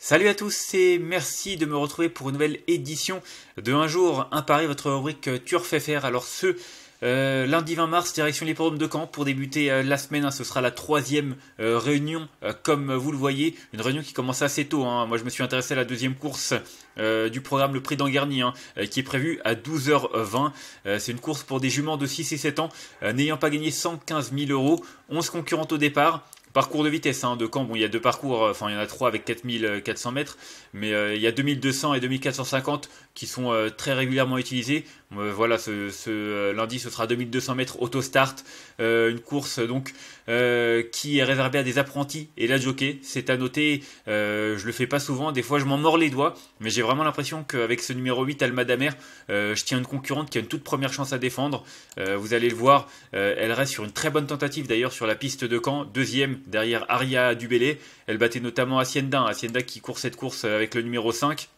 Salut à tous et merci de me retrouver pour une nouvelle édition de Un jour, un pari, votre rubrique Turf fait faire. Alors ce euh, lundi 20 mars, direction l'hippodrome de Caen pour débuter euh, la semaine. Hein. ce sera la troisième euh, réunion, comme vous le voyez. Une réunion qui commence assez tôt. Hein. Moi, je me suis intéressé à la deuxième course du programme Le Prix d'Anguerny, hein, qui est prévue à 12h20. C'est une course pour des juments de 6 et 7 ans, n'ayant pas gagné 115 000 euros. 11 concurrentes au départ. Parcours de vitesse hein, de camp, bon, il y a deux parcours, euh, enfin il y en a trois avec 4400 mètres, mais euh, il y a 2200 et 2450 qui sont euh, très régulièrement utilisés. voilà, ce, lundi ce sera 2200 mètres auto-start, une course donc qui est réservée à des apprentis et la jockey, c'est à noter, je le fais pas souvent, des fois je m'en mords les doigts, mais j'ai vraiment l'impression qu'avec ce numéro 8 Alma Almadamer, je tiens une concurrente qui a une toute première chance à défendre. vous allez le voir, elle reste sur une très bonne tentative d'ailleurs sur la piste de camp, deuxième derrière Aria Dubélé. Elle battait notamment Hacienda, Hacienda qui court cette course avec le numéro 5.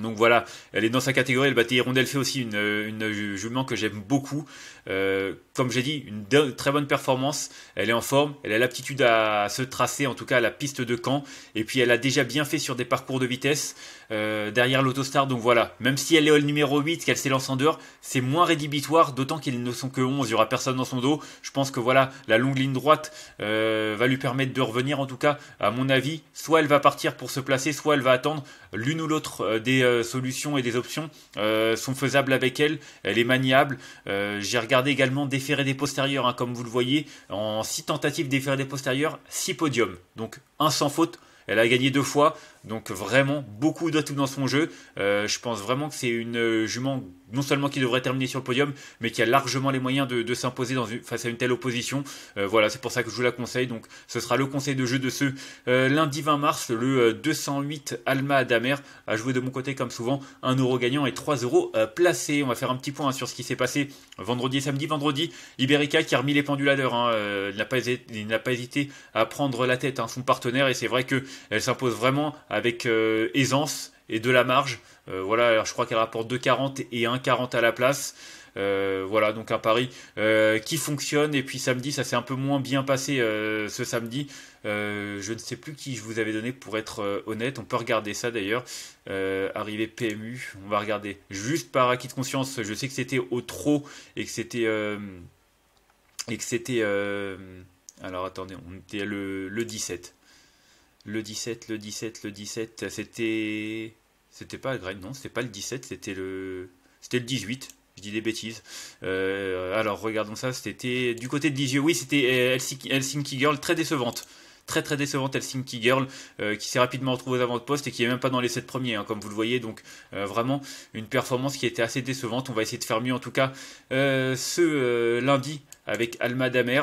Donc voilà, elle est dans sa catégorie. Le rondelles elle fait aussi une, jument que j'aime beaucoup. Euh, comme j'ai dit, une très bonne performance. Elle est en forme, elle a l'aptitude à, se tracer, en tout cas à la piste de camp. Et puis elle a déjà bien fait sur des parcours de vitesse euh, derrière l'Autostar. Donc voilà, même si elle est au numéro 8, qu'elle s'élance en dehors, c'est moins rédhibitoire, d'autant qu'ils ne sont que 11. Il n'y aura personne dans son dos. Je pense que voilà, la longue ligne droite euh, va lui permettre de revenir, en tout cas, à mon avis. Soit elle va partir pour se placer, soit elle va attendre l'une ou l'autre des euh, solutions et des options euh, sont faisables avec elle. Elle est maniable. Euh, j'ai regardé également déférer des postérieurs, hein, comme vous le voyez, en 6 tentatives déférer des postérieurs, 6 podiums. Donc un sans faute. Elle a gagné deux fois. Donc vraiment beaucoup d'atouts dans son jeu. Euh, je pense vraiment que c'est une euh, jument non seulement qui devrait terminer sur le podium, mais qui a largement les moyens de, de s'imposer face à une telle opposition. Euh, voilà, c'est pour ça que je vous la conseille. Donc ce sera le conseil de jeu de ce lundi 20 mars, le 208 Alma Adamer. A jouer de mon côté comme souvent, 1 euro gagnant et 3 euros placés. On va faire un petit point sur ce qui s'est passé vendredi et samedi. Vendredi, Iberica qui a remis les pendules à l'heure, hein, n'a pas, hésité à prendre la tête hein, son partenaire et c'est vrai qu'elle s'impose vraiment avec euh, aisance et de la marge. Euh, voilà, alors je crois qu'elle rapporte 2,40 et 1,40 à la place. Euh, voilà, donc un pari qui fonctionne. Et puis samedi, ça s'est un peu moins bien passé ce samedi. je ne sais plus qui je vous avais donné pour être honnête. On peut regarder ça d'ailleurs. arrivé PMU, on va regarder. Juste par acquis de conscience, je sais que c'était au trop et que c'était. et que c'était. alors attendez, on était le 17 le 17, le 17, le 17, c'était. C'était pas à non, c'était pas le 17, c'était le. C'était le 18, je dis des bêtises. Euh, alors regardons ça, c'était du côté de Lisieux, oui, c'était euh, Helsinki Girl, très décevante. Très très décevante Helsinki Girl, euh, qui s'est rapidement retrouvée aux avant poste et qui est même pas dans les 7 premiers, hein, comme vous le voyez. Donc vraiment une performance qui était assez décevante. On va essayer de faire mieux en tout cas ce lundi avec Alma Damer.